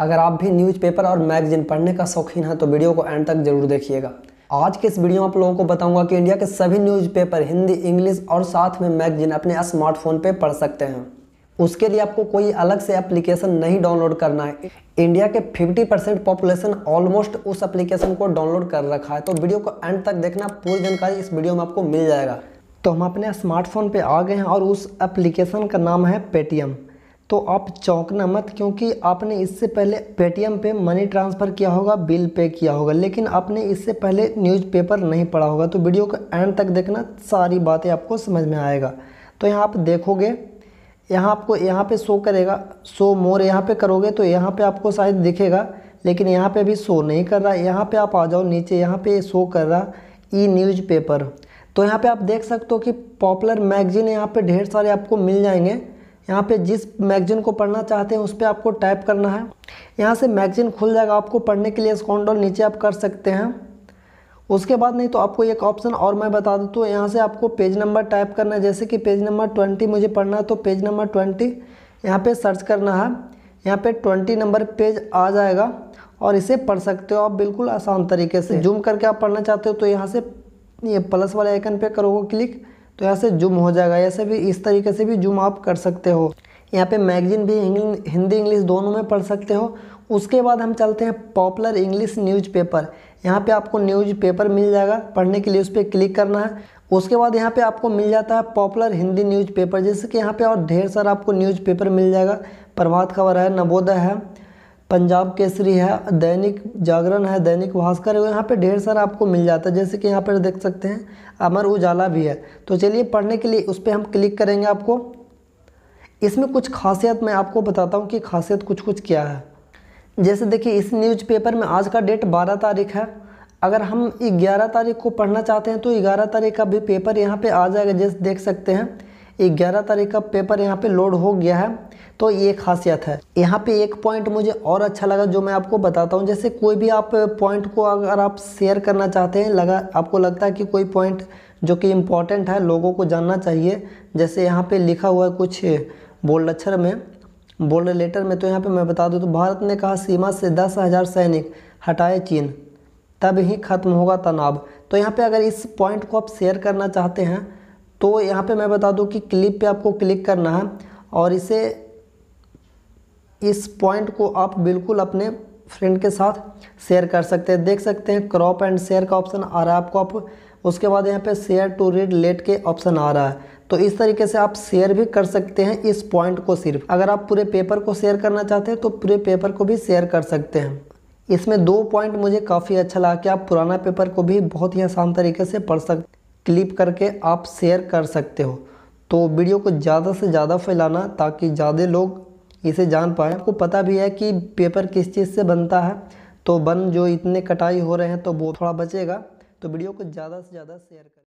अगर आप भी न्यूज़पेपर और मैगजीन पढ़ने का शौकीन है तो वीडियो को एंड तक जरूर देखिएगा आज के इस वीडियो में आप लोगों को बताऊंगा कि इंडिया के सभी न्यूज़पेपर हिंदी इंग्लिश और साथ में मैगजीन अपने स्मार्टफोन पे पढ़ सकते हैं उसके लिए आपको कोई अलग से एप्लीकेशन नहीं डाउनलोड करना है इंडिया के 50 परसेंट पॉपुलेशन ऑलमोस्ट उस एप्लीकेशन को डाउनलोड कर रखा है तो वीडियो को एंड तक देखना पूरी जानकारी इस वीडियो में आपको मिल जाएगा तो हम अपने स्मार्टफोन पे आ गए हैं और उस एप्लीकेशन का नाम है पेटीएम तो आप चौंकना मत क्योंकि आपने इससे पहले पेटीएम पे मनी ट्रांसफ़र किया होगा बिल पे किया होगा लेकिन आपने इससे पहले न्यूज़पेपर नहीं पढ़ा होगा तो वीडियो को एंड तक देखना सारी बातें आपको समझ में आएगा तो यहाँ आप देखोगे यहाँ आपको यहाँ पे शो करेगा शो मोर यहाँ पे करोगे तो यहाँ पे आपको शायद दिखेगा लेकिन यहाँ पर भी शो नहीं कर रहा यहाँ पर आप आ जाओ नीचे यहाँ पर शो कर रहा ई न्यूज़ तो यहाँ पर आप देख सकते हो कि पॉपुलर मैगजीन यहाँ पर ढेर सारे आपको मिल जाएंगे यहाँ पे जिस मैगजीन को पढ़ना चाहते हैं उस पर आपको टाइप करना है यहाँ से मैगजीन खुल जाएगा आपको पढ़ने के लिए स्कॉन्डोल नीचे आप कर सकते हैं उसके बाद नहीं तो आपको एक ऑप्शन और मैं बता दूँ तो यहाँ से आपको पेज नंबर टाइप करना है जैसे कि पेज नंबर ट्वेंटी मुझे पढ़ना है तो पेज नंबर ट्वेंटी यहाँ पर सर्च करना है यहाँ पर ट्वेंटी नंबर पेज आ जाएगा और इसे पढ़ सकते हो आप बिल्कुल आसान तरीके से जूम करके आप पढ़ना चाहते हो तो यहाँ से ये प्लस वाले आइकन पे करोगे क्लिक तो यहाँ से जूम हो जाएगा ऐसे भी इस तरीके से भी जूम आप कर सकते हो यहाँ पे मैगजीन भी हिंदी इंग्लिश दोनों में पढ़ सकते हो उसके बाद हम चलते हैं पॉपुलर इंग्लिश न्यूज़पेपर यहाँ पे आपको न्यूज़पेपर मिल जाएगा पढ़ने के लिए उस पर क्लिक करना है उसके बाद यहाँ पे आपको मिल जाता है पॉपुलर हिंदी न्यूज़पेपर जैसे कि यहाँ पे और ढेर सारा आपको न्यूज़पेपर मिल जाएगा प्रभात खबर है नवोदय है पंजाब केसरी है दैनिक जागरण है दैनिक भास्कर है यहाँ पे ढेर सारा आपको मिल जाता है जैसे कि यहाँ पर देख सकते हैं अमर उजाला भी है तो चलिए पढ़ने के लिए उस पर हम क्लिक करेंगे आपको इसमें कुछ खासियत मैं आपको बताता हूँ कि खासियत कुछ कुछ क्या है जैसे देखिए इस न्यूज़पेपर में आज का डेट बारह तारीख है अगर हम ग्यारह तारीख को पढ़ना चाहते हैं तो ग्यारह तारीख का भी पेपर यहाँ पे आ जाएगा जैसे देख सकते हैं ग्यारह तारीख का पेपर यहाँ पे लोड हो गया है तो ये खासियत है यहाँ पे एक पॉइंट मुझे और अच्छा लगा जो मैं आपको बताता हूँ जैसे कोई भी आप पॉइंट को अगर आप शेयर करना चाहते हैं लगा आपको लगता है कि कोई पॉइंट जो कि इम्पॉर्टेंट है लोगों को जानना चाहिए जैसे यहाँ पर लिखा हुआ है कुछ बोल्ड अक्षर में बोल्ड लेटर में तो यहाँ पर मैं बता दूँ तो भारत ने कहा सीमा से दस हज़ार सैनिक हटाए चीन तब ही ख़त्म होगा तनाव तो यहाँ पे अगर इस पॉइंट को आप शेयर करना चाहते हैं तो यहाँ पे मैं बता दूँ कि क्लिप पे आपको क्लिक करना है और इसे इस पॉइंट को आप बिल्कुल अपने फ्रेंड के साथ शेयर कर सकते हैं देख सकते हैं क्रॉप एंड शेयर का ऑप्शन आ रहा है आपको आप उसके बाद यहाँ पे शेयर टू रीड लेट के ऑप्शन आ रहा है तो इस तरीके से आप शेयर भी कर सकते हैं इस पॉइंट को सिर्फ अगर आप पूरे पेपर को शेयर करना चाहते हैं तो पूरे पेपर को भी शेयर कर सकते हैं इसमें दो पॉइंट मुझे काफ़ी अच्छा लगा कि आप पुराना पेपर को भी बहुत ही आसान तरीके से पढ़ सक क्लिप करके आप शेयर कर सकते हो तो वीडियो को ज़्यादा से ज़्यादा फैलाना ताकि ज़्यादा लोग इसे जान पाए आपको पता भी है कि पेपर किस चीज़ से बनता है तो बन जो इतने कटाई हो रहे हैं तो वो थोड़ा बचेगा तो वीडियो को ज़्यादा से ज़्यादा शेयर करें